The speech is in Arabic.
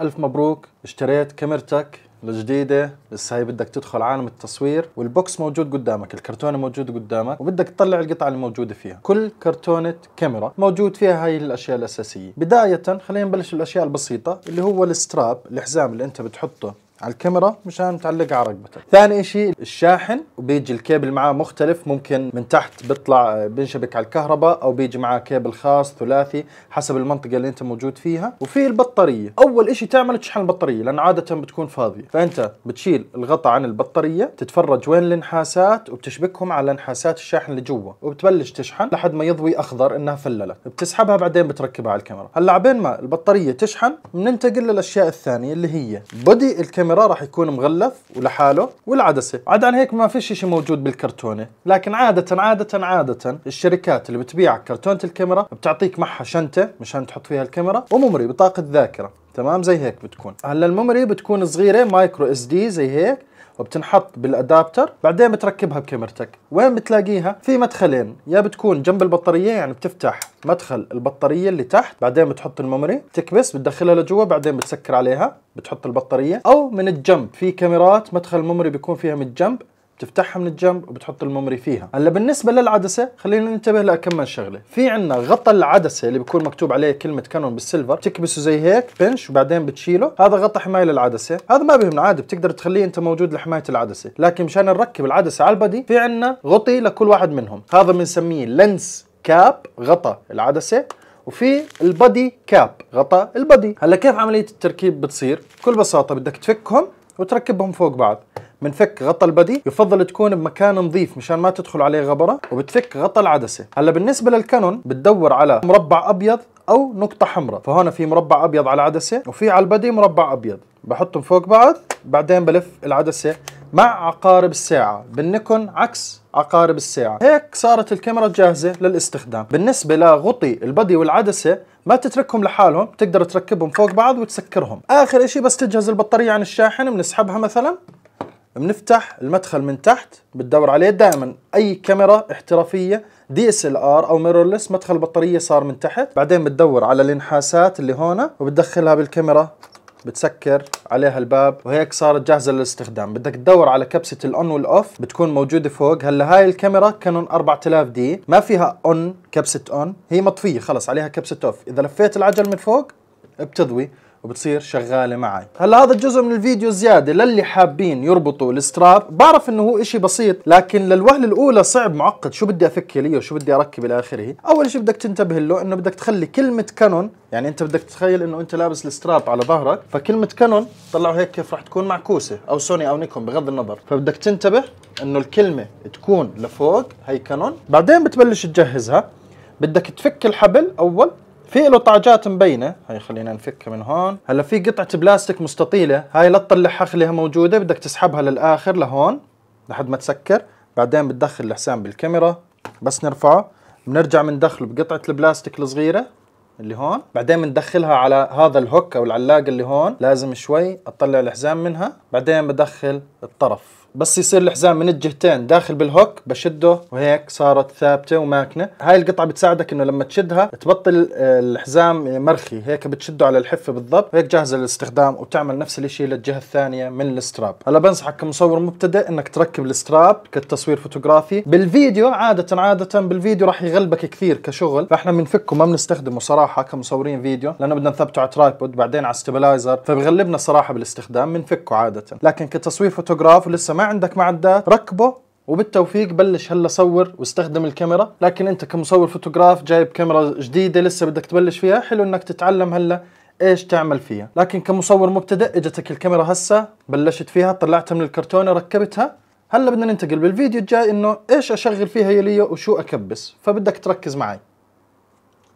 ألف مبروك اشتريت كاميرتك الجديدة لسه هي بدك تدخل عالم التصوير والبوكس موجود قدامك الكرتونة موجود قدامك وبدك تطلع القطعة اللي موجودة فيها كل كرتونة كاميرا موجود فيها هاي الأشياء الأساسية بداية خلينا نبلش بالأشياء البسيطة اللي هو الستراب الحزام اللي أنت بتحطه على الكاميرا مشان تعلقها على رقبتك ثاني شيء الشاحن وبيجي الكيبل معاه مختلف ممكن من تحت بيطلع بينشبك على الكهرباء او بيجي معاه كيبل خاص ثلاثي حسب المنطقه اللي انت موجود فيها وفي البطاريه اول شيء تعمل تشحن البطاريه لان عاده بتكون فاضيه فانت بتشيل الغطاء عن البطاريه تتفرج وين الانحاسات وبتشبكهم على انحاسات الشاحن اللي جوا وبتبلش تشحن لحد ما يضوي اخضر انها فللت بتسحبها بعدين بتركبها على الكاميرا هلا بين ما البطاريه تشحن بننتقل للاشياء الثانيه اللي هي بودي الكاميرا الكاميرا راح يكون مغلف ولحاله والعدسه عدا عن هيك ما فيش شيء موجود بالكرتونه لكن عاده عاده عاده الشركات اللي بتبيع كرتونه الكاميرا بتعطيك معها شنطه مشان تحط فيها الكاميرا وممري بطاقه ذاكره تمام زي هيك بتكون هلا الميموري بتكون صغيره مايكرو اس دي زي هيك وبتنحط بالادابتر بعدين بتركبها بكاميرتك وين بتلاقيها في مدخلين يا بتكون جنب البطاريه يعني بتفتح مدخل البطاريه اللي تحت بعدين بتحط الميموري تكبس بتدخلها لجوا بعدين بتسكر عليها بتحط البطاريه او من الجنب في كاميرات مدخل الميموري بيكون فيها من الجنب بتفتحها من الجنب وبتحط الممري فيها هلا بالنسبه للعدسه خلينا ننتبه لاكمل شغله في عندنا غطا العدسه اللي بيكون مكتوب عليه كلمه كانون بالسيلفر بتكبسه زي هيك بنش وبعدين بتشيله هذا غطا حمايه للعدسه هذا ما بهم عادي بتقدر تخليه انت موجود لحمايه العدسه لكن مشان نركب العدسه على البدي في عندنا غطي لكل واحد منهم هذا بنسميه لنس كاب غطا العدسه وفي البادي كاب غطى البادي هلا كيف عمليه التركيب بتصير بكل بساطه بدك تفكهم وتركبهم فوق بعض بنفك غطى البدي يفضل تكون بمكان نظيف مشان ما تدخل عليه غبره وبتفك غطى العدسه هلا بالنسبه للكانون بتدور على مربع ابيض او نقطه حمراء فهون في مربع ابيض على العدسه وفي على البدي مربع ابيض بحطهم فوق بعض بعدين بلف العدسه مع عقارب الساعة بالنيكون عكس عقارب الساعة هيك صارت الكاميرا جاهزة للاستخدام بالنسبة لغطي البدي والعدسة ما تتركهم لحالهم تقدر تركبهم فوق بعض وتسكرهم آخر اشي بس تجهز البطارية عن الشاحن بنسحبها مثلا بنفتح المدخل من تحت بتدور عليه دائما اي كاميرا احترافيه دي اس ال ار او ميرورلس مدخل البطاريه صار من تحت بعدين بتدور على الانحاسات اللي هون وبتدخلها بالكاميرا بتسكر عليها الباب وهيك صارت جاهزه للاستخدام بدك تدور على كبسه الاون والاوف بتكون موجوده فوق هلا هاي الكاميرا كانون 4000 دي ما فيها اون كبسه اون هي مطفيه خلص عليها كبسه اوف اذا لفيت العجل من فوق بتضوي وبتصير شغاله معي هلا هذا الجزء من الفيديو زياده للي حابين يربطوا الستراب بعرف انه هو شيء بسيط لكن للوهله الاولى صعب معقد شو بدي افك لي وشو بدي اركب الى اخره اول شيء بدك تنتبه له انه بدك تخلي كلمه كانون يعني انت بدك تتخيل انه انت لابس الستراب على ظهرك فكلمه كانون طلعوا هيك كيف راح تكون معكوسه او سوني او نيكون بغض النظر فبدك تنتبه انه الكلمه تكون لفوق هي كانون بعدين بتبلش تجهزها بدك تفك الحبل اول في له طاجات مبينه هاي خلينا نفكها من هون هلا في قطعه بلاستيك مستطيله هاي لا تطلعها خليها موجوده بدك تسحبها للاخر لهون لحد ما تسكر بعدين بتدخل الحسام بالكاميرا بس نرفعه بنرجع بندخله بقطعه البلاستيك الصغيره اللي هون بعدين بندخلها على هذا الهوك او العلاقه اللي هون لازم شوي اطلع الحزام منها بعدين بدخل الطرف بس يصير الحزام من الجهتين داخل بالهوك بشده وهيك صارت ثابته وماكنه هاي القطعه بتساعدك انه لما تشدها تبطل آه، الحزام مرخي هيك بتشده على الحفه بالضبط هيك جاهزه للاستخدام وبتعمل نفس الشيء للجهه الثانيه من الاستراب هلا بنصحك كمصور مبتدئ انك تركب الاستراب كتصوير فوتوغرافي بالفيديو عاده عاده بالفيديو راح يغلبك كثير كشغل فاحنا بنفكه ما بنستخدمه صراحه كمصورين فيديو لانه بدنا نثبته على ترايبود بعدين على ستابلايزر فبغلبنا صراحه بالاستخدام بنفكه عاده لكن كتصوير فوتوغرافي فوتوغراف ولسه ما عندك معدات ركبه وبالتوفيق بلش هلا صور واستخدم الكاميرا لكن انت كمصور فوتوغراف جايب كاميرا جديده لسه بدك تبلش فيها حلو انك تتعلم هلا ايش تعمل فيها لكن كمصور مبتدئ اجتك الكاميرا هسه بلشت فيها طلعتها من الكرتونه ركبتها هلا بدنا ننتقل بالفيديو الجاي انه ايش اشغل فيها يليه وشو اكبس فبدك تركز معي